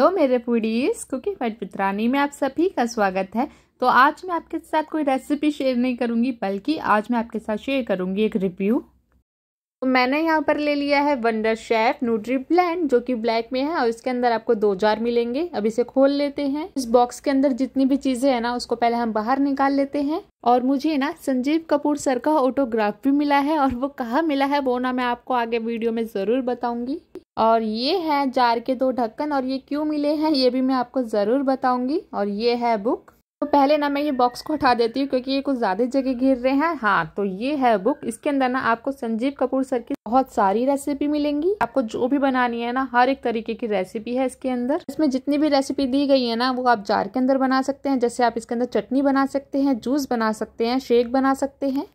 hello तो मेरे पुडीज cooking white पित्रानी में आप सभी का स्वागत है तो आज मैं आपके साथ कोई रेसिपी शेयर नहीं करूंगी बल्कि आज मैं आपके साथ शेयर करूंगी एक रिव्यू तो मैंने यहाँ पर ले लिया है वंडर शेफ न्यूट्री ब्लैंड जो कि ब्लैक में है और इसके अंदर आपको दो जार मिलेंगे अब इसे खोल लेते हैं इस बॉक्स के अंदर जितनी भी चीजें है ना उसको पहले हम बाहर निकाल लेते हैं और मुझे ना संजीव कपूर सर का ऑटोग्राफ भी मिला है और वो कहाँ मिला है वो ना मैं आपको आगे वीडियो में जरूर बताऊंगी और ये है जार के दो ढक्कन और ये क्यों मिले हैं ये भी मैं आपको ज़रूर बताऊंगी और ये है बुक तो पहले ना मैं ये बॉक्स को हटा देती हूँ क्योंकि ये कुछ ज़्यादा जगह घिर रहे हैं हाँ तो ये है बुक इसके अंदर ना आपको संजीव कपूर सर की बहुत सारी रेसिपी मिलेंगी आपको जो भी बनानी है ना हर एक तरीके की रेसिपी है इसके अंदर इसमें जितनी भी रेसिपी दी गई है ना वो आप जार के अंदर बना सकते हैं जैसे आप इसके अंदर चटनी बना सकते हैं जूस बना सकते हैं शेक बना सकते हैं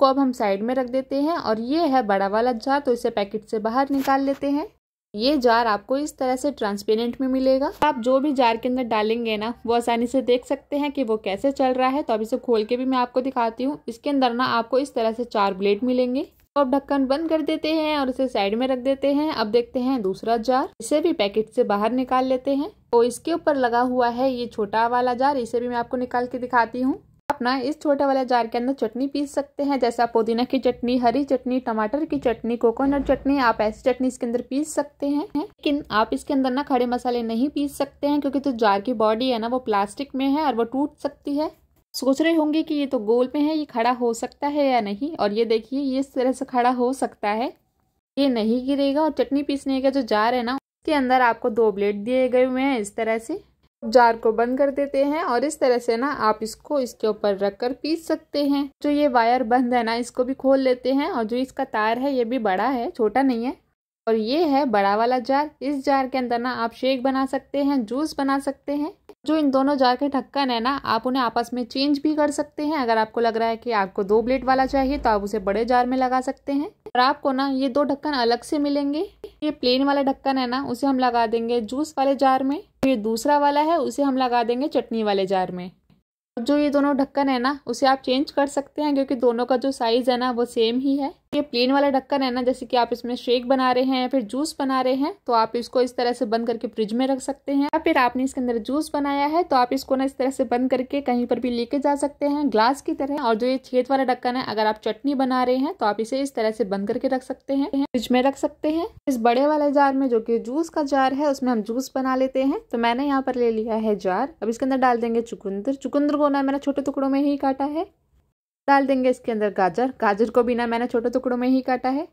को अब हम साइड में रख देते हैं और ये है बड़ा वाला जार तो इसे पैकेट से बाहर निकाल लेते हैं ये जार आपको इस तरह से ट्रांसपेरेंट में मिलेगा आप जो भी जार के अंदर डालेंगे ना वो आसानी से देख सकते हैं कि वो कैसे चल रहा है तो अब इसे खोल के भी मैं आपको दिखाती हूँ इसके अंदर ना आपको इस तरह से चार ब्लेड मिलेंगे तो अब ढक्कन बंद कर देते हैं और इसे साइड में रख देते हैं अब देखते हैं दूसरा जार इसे भी पैकेट से बाहर निकाल लेते हैं तो इसके ऊपर लगा हुआ है ये छोटा वाला जार इसे भी मैं आपको निकाल के दिखाती हूँ अपना इस छोटे वाले जार के अंदर चटनी पीस सकते हैं जैसे आप पुदीना की चटनी हरी चटनी टमाटर की चटनी कोकोनट चटनी आप ऐसी चटनी इसके अंदर पीस सकते हैं लेकिन आप इसके अंदर ना खड़े मसाले नहीं पीस सकते हैं क्योंकि जो तो जार की बॉडी है ना वो प्लास्टिक में है और वो टूट सकती है सोच रहे होंगे कि ये तो गोल में है ये खड़ा हो सकता है या नहीं और ये देखिए ये इस तरह से खड़ा हो सकता है ये नहीं गिरेगा और चटनी पीसने का जो जार है ना उसके अंदर आपको दो ब्लेड दिए गए हुए हैं इस तरह से जार को बंद कर देते हैं और इस तरह से ना आप इसको इसके ऊपर रख कर पीस सकते हैं जो ये वायर बंद है ना इसको भी खोल लेते हैं और जो इसका तार है ये भी बड़ा है छोटा नहीं है और ये है बड़ा वाला जार इस जार के अंदर ना आप शेक बना सकते हैं जूस बना सकते हैं जो इन दोनों जार के ढक्कन है ना आप उन्हें आपस में चेंज भी कर सकते हैं अगर आपको लग रहा है कि आपको दो ब्लेड वाला चाहिए तो आप उसे बड़े जार में लगा सकते हैं और आपको ना ये दो ढक्कन अलग से मिलेंगे ये प्लेन वाला ढक्कन है ना उसे हम लगा देंगे जूस वाले जार में फिर दूसरा वाला है उसे हम लगा देंगे चटनी वाले जार में अब जो ये दोनों ढक्कन है ना उसे आप चेंज कर सकते हैं क्योंकि दोनों का जो साइज़ है ना वो सेम ही है ये प्लेन वाला ढक्कन है ना जैसे कि आप इसमें शेक बना रहे हैं या फिर जूस बना रहे हैं तो आप इसको इस तरह से बंद करके फ्रिज में रख सकते हैं या फिर आपने इसके अंदर जूस बनाया है तो आप इसको ना इस तरह से बंद करके कहीं पर भी लेके जा सकते हैं ग्लास की तरह और जो ये छेद वाला ढक्कन है अगर आप चटनी बना रहे हैं तो आप इसे इस तरह से बंद करके रख सकते हैं फ्रिज में रख सकते हैं इस बड़े वाले जार में जो की जूस का जार है उसमें हम जूस बना लेते हैं तो मैंने यहाँ पर ले लिया है जार अब इसके अंदर डाल देंगे चुकंदर चुकंदर को ना मैंने छोटे टुकड़ों में ही काटा है डाल देंगे इसके अंदर गाजर गाजर को बिना मैंने छोटे टुकड़ों में ही काटा है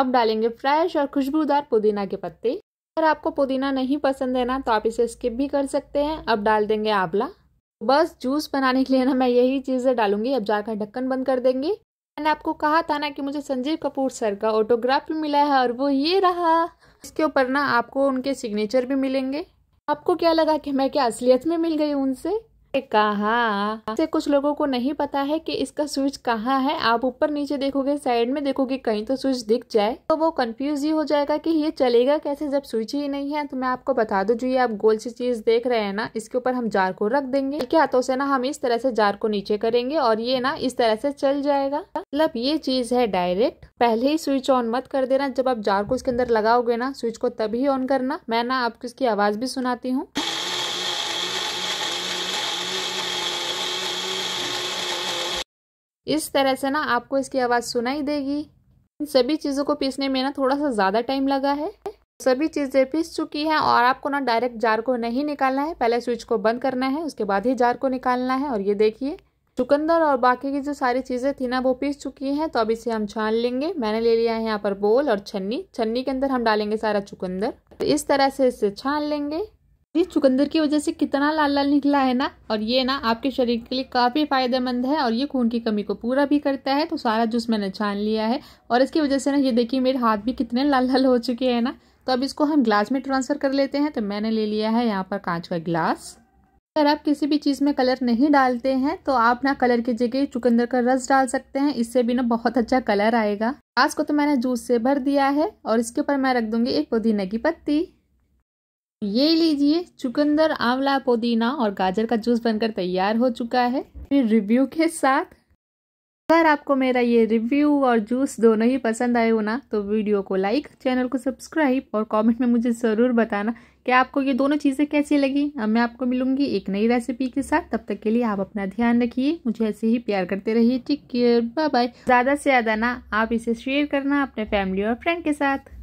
अब डालेंगे फ्रेश और खुशबूदार पुदीना के पत्ते अगर आपको पुदीना नहीं पसंद है ना तो आप इसे स्किप भी कर सकते हैं अब डाल देंगे आंवला तो बस जूस बनाने के लिए ना मैं यही चीज़ें डालूंगी अब जाकर ढक्कन बंद कर देंगे मैंने आपको कहा था ना कि मुझे संजीव कपूर सर का ऑटोग्राफ भी मिला है और वो ये रहा इसके ऊपर ना आपको उनके सिग्नेचर भी मिलेंगे आपको क्या लगा कि मैं क्या असलियत में मिल गई उनसे कहा से कुछ लोगों को नहीं पता है कि इसका स्विच कहाँ है आप ऊपर नीचे देखोगे साइड में देखोगे कहीं तो स्विच दिख जाए तो वो कंफ्यूज ही हो जाएगा कि ये चलेगा कैसे जब स्विच ही नहीं है तो मैं आपको बता दू जो ये आप गोल सी चीज देख रहे हैं ना इसके ऊपर हम जार को रख देंगे इसके हाथों तो से ना हम इस तरह से जार को नीचे करेंगे और ये ना इस तरह से चल जाएगा मतलब ये चीज है डायरेक्ट पहले ही स्विच ऑन मत कर देना जब आप जार को इसके अंदर लगाओगे ना स्विच को तभी ऑन करना मैं ना आपको इसकी आवाज भी सुनाती हूँ इस तरह से ना आपको इसकी आवाज़ सुनाई देगी इन सभी चीज़ों को पीसने में ना थोड़ा सा ज़्यादा टाइम लगा है सभी चीज़ें पीस चुकी हैं और आपको ना डायरेक्ट जार को नहीं निकालना है पहले स्विच को बंद करना है उसके बाद ही जार को निकालना है और ये देखिए चुकंदर और बाकी की जो सारी चीज़ें थी ना वो पीस चुकी हैं तो अब इसे हम छान लेंगे मैंने ले लिया है यहाँ पर बोल और छन्नी छन्नी के अंदर हम डालेंगे सारा चुकंदर तो इस तरह से इसे छान लेंगे ये चुकंदर की वजह से कितना लाल लाल निकला है ना और ये ना आपके शरीर के लिए काफ़ी फायदेमंद है और ये खून की कमी को पूरा भी करता है तो सारा जूस मैंने छान लिया है और इसकी वजह से ना ये देखिए मेरे हाथ भी कितने लाल लाल हो चुके हैं ना तो अब इसको हम ग्लास में ट्रांसफ़र कर लेते हैं तो मैंने ले लिया है यहाँ पर कांच का ग्लास अगर आप किसी भी चीज़ में कलर नहीं डालते हैं तो आप ना कलर की जगह चुकंदर का रस डाल सकते हैं इससे भी ना बहुत अच्छा कलर आएगा आज को तो मैंने जूस से भर दिया है और इसके ऊपर मैं रख दूंगी एक पुदीने की पत्ती ये लीजिए चुकंदर आंवला पुदीना और गाजर का जूस बनकर तैयार हो चुका है फिर रिव्यू के साथ अगर आपको मेरा ये रिव्यू और जूस दोनों ही पसंद आए हो ना तो वीडियो को लाइक चैनल को सब्सक्राइब और कमेंट में मुझे ज़रूर बताना कि आपको ये दोनों चीज़ें कैसी लगी अब मैं आपको मिलूंगी एक नई रेसिपी के साथ तब तक के लिए आप अपना ध्यान रखिए मुझे ऐसे ही प्यार करते रहिए टेक केयर बाय बाय ज़्यादा से ज़्यादा ना आप इसे शेयर करना अपने फैमिली और फ्रेंड के साथ